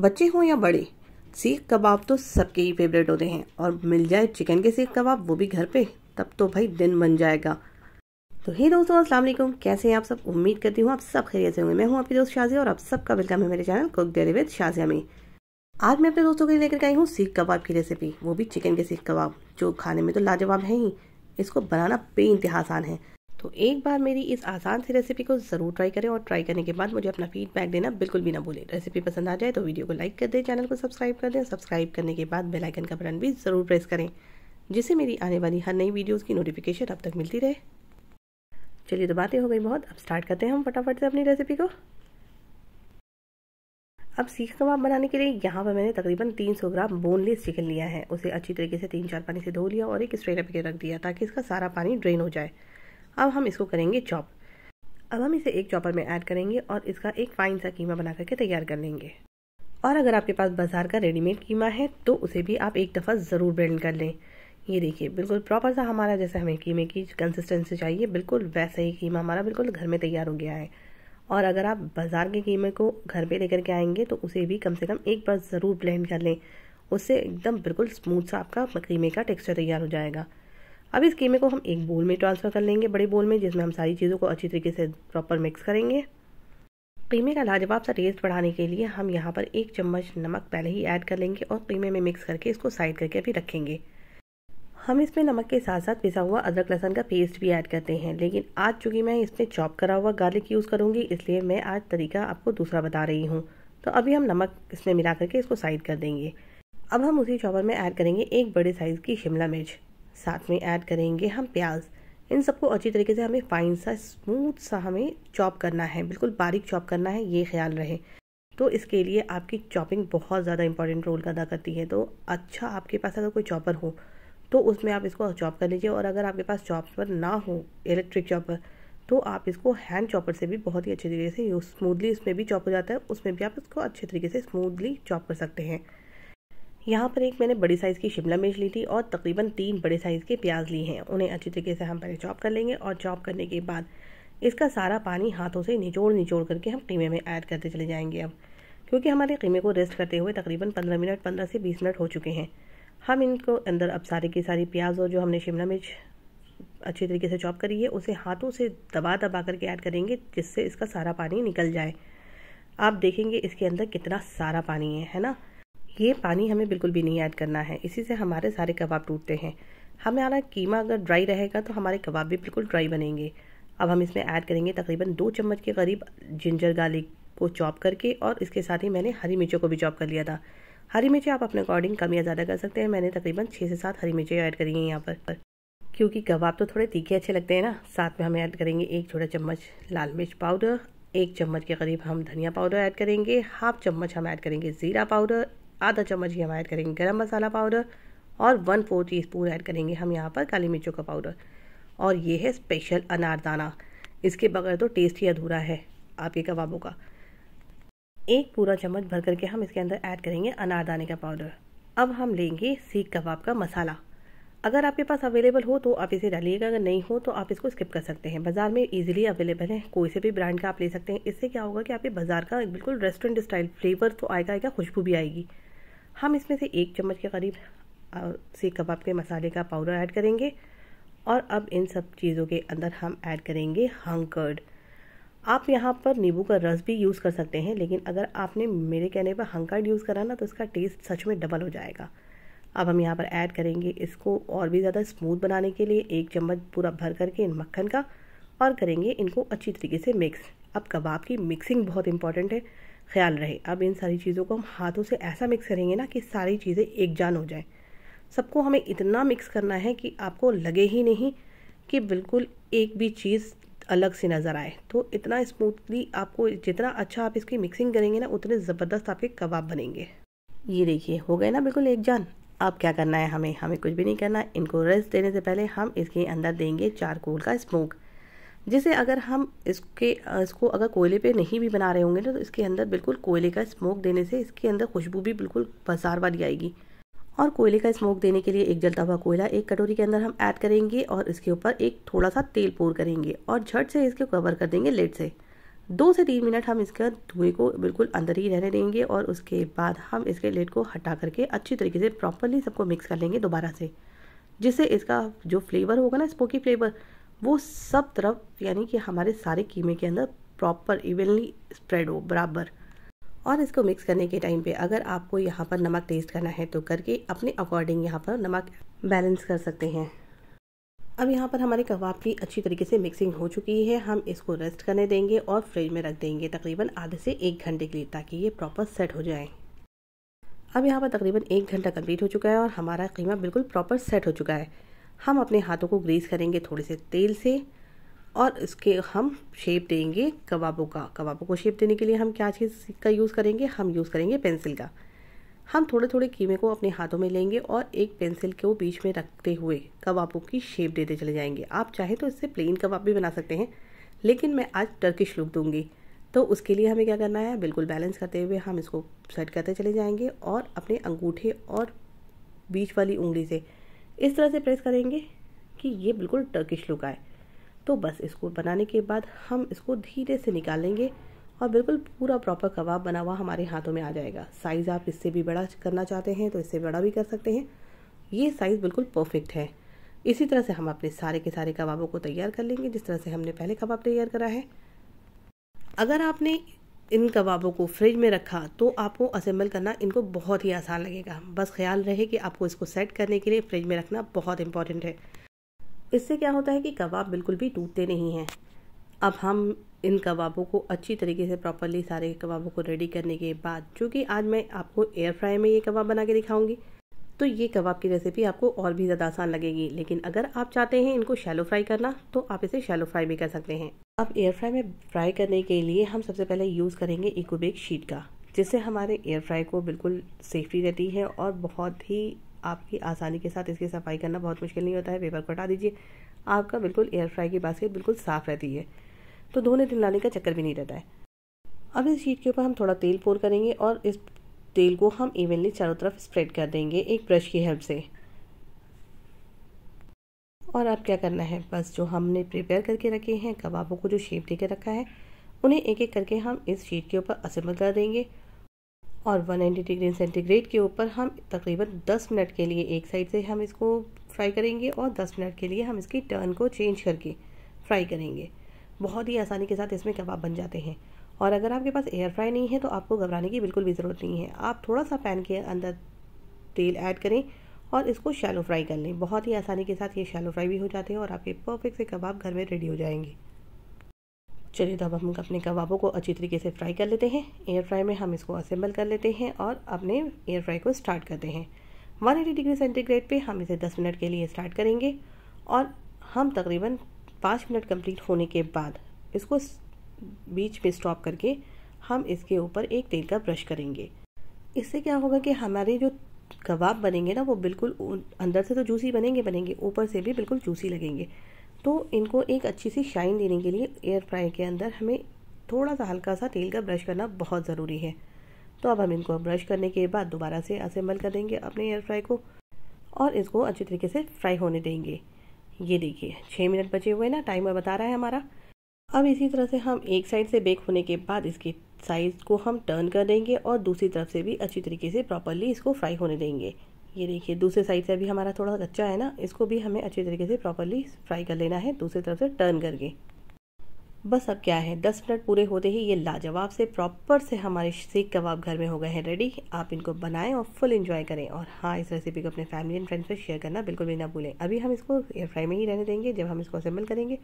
बच्चे हों या बड़े सीख कबाब तो सबके ही फेवरेट होते हैं और मिल जाए चिकन के सीख कबाब वो भी घर पे तब तो भाई दिन बन जाएगा तो हे दोस्तों अस्सलाम वालेकुम कैसे हैं आप सब उम्मीद करती हूँ आप सब खैरियत से होंगे मैं हूँ आपकी दोस्त शाजिया और आप सबका वेलकम है मेरे channel cook diary with Shazia में आज मैं अपने दोस्तों के लिए लेकर आई हूँ सीख कबाब की रेसिपी वो भी चिकन के सीख कबाब जो खाने में तो लाजवाब है ही इसको बनाना बे आसान है तो एक बार मेरी इस आसान सी रेसिपी को ज़रूर ट्राई करें और ट्राई करने के बाद मुझे अपना फीडबैक देना बिल्कुल भी ना भूलें रेसिपी पसंद आ जाए तो वीडियो को लाइक कर दें चैनल को सब्सक्राइब कर दें सब्सक्राइब करने के बाद बेलाइकन का बटन भी ज़रूर प्रेस करें जिससे मेरी आने वाली हर नई वीडियोज़ की नोटिफिकेशन अब तक मिलती रहे चलिए तो बातें हो गई बहुत अब स्टार्ट करते हैं हम फटाफट से अपनी रेसिपी को अब सीख कबाब बनाने के लिए यहाँ पर मैंने तकरीबन 300 ग्राम बोनलेस चिकन लिया है उसे अच्छी तरीके से तीन चार पानी से धो लिया और एक स्ट्रेनर पे रख दिया ताकि इसका सारा पानी ड्रेन हो जाए अब हम इसको करेंगे चॉप अब हम इसे एक चॉपर में ऐड करेंगे और इसका एक फाइन सा कीमा बना करके तैयार कर लेंगे और अगर आपके पास बाजार का रेडीमेड कीमा है तो उसे भी आप एक दफ़ा ज़रूर ब्लेंड कर लें ये देखिए बिल्कुल प्रॉपर सा हमारा जैसा हमें कीमे की कंसिस्टेंसी चाहिए बिल्कुल वैसा ही कीमा हमारा बिल्कुल घर में तैयार हो गया है और अगर आप बाज़ार के कीमे को घर पे लेकर के आएंगे तो उसे भी कम से कम एक बार ज़रूर ब्लेंड कर लें उससे एकदम बिल्कुल स्मूथ सा आपका कीमे का टेक्सचर तैयार हो जाएगा अब इस कीमे को हम एक बोल में ट्रांसफ़र कर लेंगे बड़े बोल में जिसमें हम सारी चीज़ों को अच्छी तरीके से प्रॉपर मिक्स करेंगे कीमे का लाजवाब सा टेस्ट बढ़ाने के लिए हम यहाँ पर एक चम्मच नमक पहले ही ऐड कर लेंगे और कीमे में मिक्स करके इसको साइड करके अभी रखेंगे हम इसमें नमक के साथ साथ पिसा हुआ अदरक लहसन का पेस्ट भी ऐड करते हैं लेकिन आज चूँकि मैं इसमें चॉप करा हुआ गार्लिक यूज़ करूँगी इसलिए मैं आज तरीका आपको दूसरा बता रही हूँ तो अभी हम नमक इसमें मिला करके इसको साइड कर देंगे अब हम उसी चॉपर में ऐड करेंगे एक बड़े साइज़ की शिमला मिर्च साथ में ऐड करेंगे हम प्याज इन सबको अच्छी तरीके से हमें फाइन सा स्मूथ सा हमें चॉप करना है बिल्कुल बारीक चॉप करना है ये ख्याल रहे तो इसके लिए आपकी चॉपिंग बहुत ज़्यादा इंपॉर्टेंट रोल अदा करती है तो अच्छा आपके पास अगर कोई चॉपर हो तो उसमें आप इसको चॉप कर लीजिए और अगर आपके पास चॉपर ना हो इलेक्ट्रिक चॉपर तो आप इसको हैंड चॉपर से भी बहुत ही अच्छे तरीके से स्मूथली इसमें भी चॉप हो जाता है उसमें भी आप इसको अच्छे तरीके से स्मूथली चॉप कर सकते हैं यहाँ पर एक मैंने बड़ी साइज़ की शिमला मिर्च ली थी और तकरीबन तीन बड़े साइज़ के प्याज ली हैं उन्हें अच्छी तरीके से हम पहले चॉप कर लेंगे और चॉप करने के बाद इसका सारा पानी हाथों से निचोड़ निचोड़ करके हम कीमे में ऐड करते चले जाएंगे अब क्योंकि हमारे कीमे को रेस्ट करते हुए तकरीबन पंद्रह मिनट पंद्रह से बीस मिनट हो चुके हैं हम इनको अंदर अब सारी की सारी प्याज और जो हमने शिमला मिर्च अच्छी तरीके से चॉप करी है उसे हाथों से दबा दबा करके ऐड करेंगे जिससे इसका सारा पानी निकल जाए आप देखेंगे इसके अंदर कितना सारा पानी है है ना ये पानी हमें बिल्कुल भी नहीं ऐड करना है इसी से हमारे सारे कबाब टूटते हैं हमारा कीमा अगर ड्राई रहेगा तो हमारे कबाब भी बिल्कुल ड्राई बनेंगे अब हम इसमें ऐड करेंगे तकरीबन दो चम्मच के करीब जिंजर गार्लिक को चॉप करके और इसके साथ ही मैंने हरी मिर्चों को भी चॉप कर लिया था हरी मिर्चें आप अपने अकॉर्डिंग कम या ज़्यादा कर सकते हैं मैंने तकरीबन छः से सात हरी मिर्चें ऐड करी हैं यहाँ पर क्योंकि कबाब तो थोड़े तीखे अच्छे लगते हैं ना साथ में हम ऐड करेंगे एक छोटा चम्मच लाल मिर्च पाउडर एक चम्मच के करीब हम धनिया पाउडर ऐड करेंगे हाफ चम्मच हम ऐड करेंगे ज़ीरा पाउडर आधा चम्मच ही हम ऐड करेंगे गरम मसाला पाउडर और one four teaspoon add करेंगे हम यहाँ पर काली मिर्चों का पाउडर और ये है स्पेशल अनारदाना इसके बगैर तो टेस्ट ही अधूरा है आपके कबाबों का एक पूरा चम्मच भर करके हम इसके अंदर ऐड करेंगे अनारदाने का पाउडर अब हम लेंगे सीख कबाब का मसाला अगर आपके पास अवेलेबल हो तो आप इसे डालिएगा अगर नहीं हो तो आप इसको स्किप कर सकते हैं बाज़ार में इजीली अवेलेबल है कोई से भी ब्रांड का आप ले सकते हैं इससे क्या होगा कि आपके बाज़ार का बिल्कुल रेस्टोरेंट स्टाइल फ्लेवर तो आएगा आएगा खुशबू भी आएगी हम इसमें से एक चम्मच के करीब से कबाब के मसाले का पाउडर ऐड करेंगे और अब इन सब चीज़ों के अंदर हम ऐड करेंगे हंकर्ड आप यहाँ पर नींबू का रस भी यूज़ कर सकते हैं लेकिन अगर आपने मेरे कहने पर हंकर्ड यूज़ करा ना तो इसका टेस्ट सच में डबल हो जाएगा अब हम यहाँ पर ऐड करेंगे इसको और भी ज़्यादा स्मूथ बनाने के लिए एक चम्मच पूरा भर करके इन मक्खन का और करेंगे इनको अच्छी तरीके से मिक्स अब कबाब की मिक्सिंग बहुत इंपॉर्टेंट है ख्याल रहे अब इन सारी चीज़ों को हम हाथों से ऐसा मिक्स करेंगे ना कि सारी चीज़ें एक जान हो जाएं सबको हमें इतना मिक्स करना है कि आपको लगे ही नहीं कि बिल्कुल एक भी चीज़ अलग से नज़र आए तो इतना स्मूथली आपको जितना अच्छा आप इसकी मिक्सिंग करेंगे ना उतने ज़बरदस्त आपके कबाब बनेंगे ये देखिए हो गए ना बिल्कुल एक जान अब क्या करना है हमें हमें कुछ भी नहीं करना इनको रेस्ट देने से पहले हम इसके अंदर देंगे चारकोल का स्मोक जिसे अगर हम इसके इसको अगर कोयले पे नहीं भी बना रहे होंगे ना तो इसके अंदर बिल्कुल कोयले का स्मोक देने से इसके अंदर खुशबू भी बिल्कुल बाजार वाली आएगी और कोयले का स्मोक देने के लिए एक जलता हुआ कोयला एक कटोरी के अंदर हम ऐड करेंगे और इसके ऊपर एक थोड़ा सा तेल पोर करेंगे और झट से इसके कवर कर देंगे लेट से दो से तीन मिनट हम इसका धुएं को बिल्कुल अंदर ही रहने देंगे और उसके बाद हम इसके लेट को हटा करके अच्छी तरीके से प्रॉपरली सबको मिक्स कर लेंगे दोबारा से जिससे इसका जो फ्लेवर होगा ना स्पोकी फ्लेवर वो सब तरफ यानी कि हमारे सारे कीमे के अंदर प्रॉपर इवनली स्प्रेड हो बराबर और इसको मिक्स करने के टाइम पे अगर आपको यहाँ पर नमक टेस्ट करना है तो करके अपने अकॉर्डिंग यहाँ पर नमक बैलेंस कर सकते हैं अब यहाँ पर हमारे कबाब की अच्छी तरीके से मिक्सिंग हो चुकी है हम इसको रेस्ट करने देंगे और फ्रिज में रख देंगे तकरीबन आधे से एक घंटे के लिए ताकि ये प्रॉपर सेट हो जाए अब यहाँ पर तकरीबन एक घंटा कंप्लीट हो चुका है और हमारा कीमा बिल्कुल प्रॉपर सेट हो चुका है हम अपने हाथों को ग्रीस करेंगे थोड़े से तेल से और इसके हम शेप देंगे कबाबों का कबाबों को शेप देने के लिए हम क्या चीज़ का यूज़ करेंगे हम यूज़ करेंगे पेंसिल का हम थोड़े थोड़े कीमे को अपने हाथों में लेंगे और एक पेंसिल को बीच में रखते हुए कबाबों की शेप देते चले जाएंगे आप चाहे तो इससे प्लेन कबाब भी बना सकते हैं लेकिन मैं आज टर्किश लुक दूंगी तो उसके लिए हमें क्या करना है बिल्कुल बैलेंस करते हुए हम इसको सेट करते चले जाएंगे और अपने अंगूठे और बीच वाली उंगली से इस तरह से प्रेस करेंगे कि ये बिल्कुल टर्किश लुक आए तो बस इसको बनाने के बाद हम इसको धीरे से निकालेंगे और बिल्कुल पूरा प्रॉपर कबाब बना हुआ हमारे हाथों में आ जाएगा साइज़ आप इससे भी बड़ा करना चाहते हैं तो इससे बड़ा भी कर सकते हैं ये साइज़ बिल्कुल परफेक्ट है इसी तरह से हम अपने सारे के सारे कबाबों को तैयार कर लेंगे जिस तरह से हमने पहले कबाब तैयार करा है अगर आपने इन कबाबों को फ्रिज में रखा तो आपको असेंबल करना इनको बहुत ही आसान लगेगा बस ख्याल रहे कि आपको इसको सेट करने के लिए फ्रिज में रखना बहुत इंपॉर्टेंट है इससे क्या होता है कि कबाब बिल्कुल भी टूटते नहीं हैं अब हम इन कबाबों को अच्छी तरीके से प्रॉपरली सारे कबाबों को रेडी करने के बाद चूँकि आज मैं आपको एयर फ्राई में ये कबाब बना के दिखाऊँगी तो ये कबाब की रेसिपी आपको और भी ज़्यादा आसान लगेगी लेकिन अगर आप चाहते हैं इनको शैलो फ्राई करना तो आप इसे शैलो फ्राई भी कर सकते हैं अब एयर फ्राई में फ्राई करने के लिए हम सबसे पहले यूज़ करेंगे इकोबेक शीट का जिससे हमारे एयर फ्राई को बिल्कुल सेफ्टी रहती है और बहुत ही आपकी आसानी के साथ इसकी सफाई करना बहुत मुश्किल नहीं होता है पेपर को हटा दीजिए आपका बिल्कुल एयर फ्राई की बास्केट बिल्कुल साफ़ रहती है तो धोने धुलाने का चक्कर भी नहीं रहता है अब इस शीट के ऊपर हम थोड़ा तेल पोर करेंगे और इस तेल को हम इवनली चारों तरफ स्प्रेड कर देंगे एक ब्रश की हेल्प से और अब क्या करना है बस जो हमने प्रिपेयर करके रखे हैं कबाबों को जो शेप दे रखा है उन्हें एक एक करके हम इस शीट के ऊपर असेंबल कर देंगे और 180 डिग्री सेंटीग्रेड के ऊपर हम तकरीबन 10 मिनट के लिए एक साइड से हम इसको फ्राई करेंगे और 10 मिनट के लिए हम इसकी टर्न को चेंज करके फ्राई करेंगे बहुत ही आसानी के साथ इसमें कबाब बन जाते हैं और अगर आपके पास एयर फ्राई नहीं है तो आपको घबराने की बिल्कुल भी ज़रूरत नहीं है आप थोड़ा सा पैन के अंदर तेल ऐड करें और इसको शैलो फ्राई कर लें बहुत ही आसानी के साथ ये शैलो फ्राई भी हो जाते हैं और आपके परफेक्ट से कबाब घर में रेडी हो जाएंगे चलिए तो अब हम अपने कबाबों को अच्छी तरीके से फ्राई कर लेते हैं एयर फ्राई में हम इसको असेंबल कर लेते हैं और अपने एयर फ्राई को स्टार्ट करते हैं 180 डिग्री सेंटीग्रेड पे हम इसे 10 मिनट के लिए स्टार्ट करेंगे और हम तकरीबन पाँच मिनट कंप्लीट होने के बाद इसको बीच में स्टॉप करके हम इसके ऊपर एक तेल का ब्रश करेंगे इससे क्या होगा कि हमारे जो कबाब बनेंगे ना वो बिल्कुल अंदर से तो जूसी बनेंगे बनेंगे ऊपर से भी बिल्कुल जूसी लगेंगे तो इनको एक अच्छी सी शाइन देने के लिए एयर फ्राई के अंदर हमें थोड़ा सा हल्का सा तेल का ब्रश करना बहुत ज़रूरी है तो अब हम इनको ब्रश करने के बाद दोबारा से असेंबल कर देंगे अपने एयर फ्राई को और इसको अच्छे तरीके से फ्राई होने देंगे ये देखिए छः मिनट बचे हुए ना टाइमर बता रहा है हमारा अब इसी तरह से हम एक साइड से बेक होने के बाद इसके साइज़ को हम टर्न कर देंगे और दूसरी तरफ से भी अच्छी तरीके से प्रॉपरली इसको फ्राई होने देंगे ये देखिए दूसरे साइड से अभी हमारा थोड़ा कच्चा है ना इसको भी हमें अच्छी तरीके से प्रॉपरली फ्राई कर लेना है दूसरी तरफ से टर्न करके बस अब क्या है दस मिनट पूरे होते ही ये लाजवाब से प्रॉपर से हमारे सीख कबाब घर में हो गए हैं रेडी आप इनको बनाएं और फुल इन्जॉय करें और हाँ इस रेसिपी को अपने फैमिली एंड फ्रेंड्स से शेयर करना बिल्कुल भी ना भूलें अभी हम इसको एयर फ्राई में ही रहने देंगे जब हम इसको असेंबल करेंगे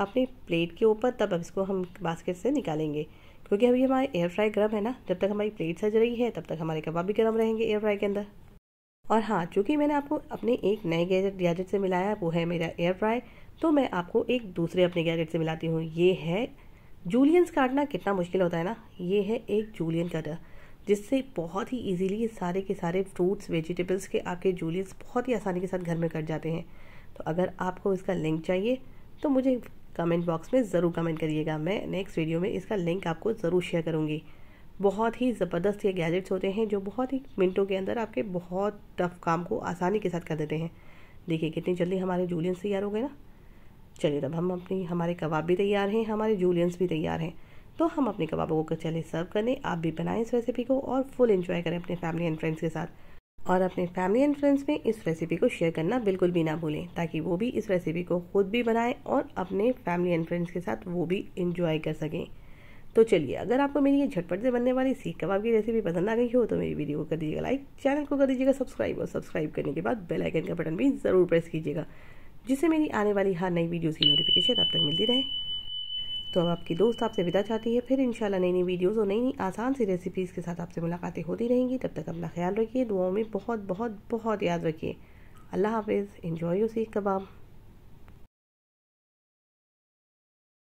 अपनी प्लेट के ऊपर तब अब इसको हम बास्केट से निकालेंगे क्योंकि अभी हमारे एयर फ्राई गर्म है ना जब तक हमारी प्लेट सज रही है तब तक हमारे कबाब भी गर्म रहेंगे एयर फ्राई के अंदर और हाँ चूँकि मैंने आपको अपने एक नए गैजेट गैजेट से मिलाया वो है मेरा एयर फ्राई तो मैं आपको एक दूसरे अपने गैजेट से मिलाती हूँ ये है जूलियंस काटना कितना मुश्किल होता है ना ये है एक जूलियन कटर जिससे बहुत ही इजीली सारे के सारे फ्रूट्स वेजिटेबल्स के आपके जूलियंस बहुत ही आसानी के साथ घर में कट जाते हैं तो अगर आपको इसका लिंक चाहिए तो मुझे कमेंट बॉक्स में ज़रूर कमेंट करिएगा मैं नेक्स्ट वीडियो में इसका लिंक आपको ज़रूर शेयर करूँगी बहुत ही ज़बरदस्त ये गैजेट्स होते हैं जो बहुत ही मिनटों के अंदर आपके बहुत टफ काम को आसानी के साथ कर देते हैं देखिए कितनी जल्दी हमारे जूलियंस तैयार हो गए ना चलिए तब हम अपनी हमारे कबाब भी तैयार हैं हमारे जूलियंस भी तैयार हैं तो हम अपने कबाबों को चले सर्व करें आप भी बनाएं इस रेसिपी को और फुल इंजॉय करें अपने फैमिली एंड फ्रेंड्स के साथ और अपने फैमिली एंड फ्रेंड्स में इस रेसिपी को शेयर करना बिल्कुल भी ना भूलें ताकि वो भी इस रेसिपी को खुद भी बनाएं और अपने फैमिली एंड फ्रेंड्स के साथ वो भी इंजॉय कर सकें तो चलिए अगर आपको मेरी ये झटपट से बनने वाली सीख कबाब की रेसिपी पसंद आ गई हो तो मेरी वीडियो को कर दीजिएगा लाइक चैनल को कर दीजिएगा सब्सक्राइब और सब्सक्राइब करने के बाद बेल आइकन का बटन भी ज़रूर प्रेस कीजिएगा जिससे मेरी आने वाली हर नई वीडियोज़ की नोटिफिकेशन आप तक मिलती रहे तो अब आपकी दोस्त आपसे विदा चाहती है फिर इंशाल्लाह नई नई वीडियोज़ और नई नई आसान सी रेसिपीज़ के साथ आपसे मुलाकातें होती रहेंगी तब तक अपना ख्याल रखिए दुआओं में बहुत बहुत बहुत याद रखिए अल्लाह हाफिज़ इन्जॉय यू सीख कबाब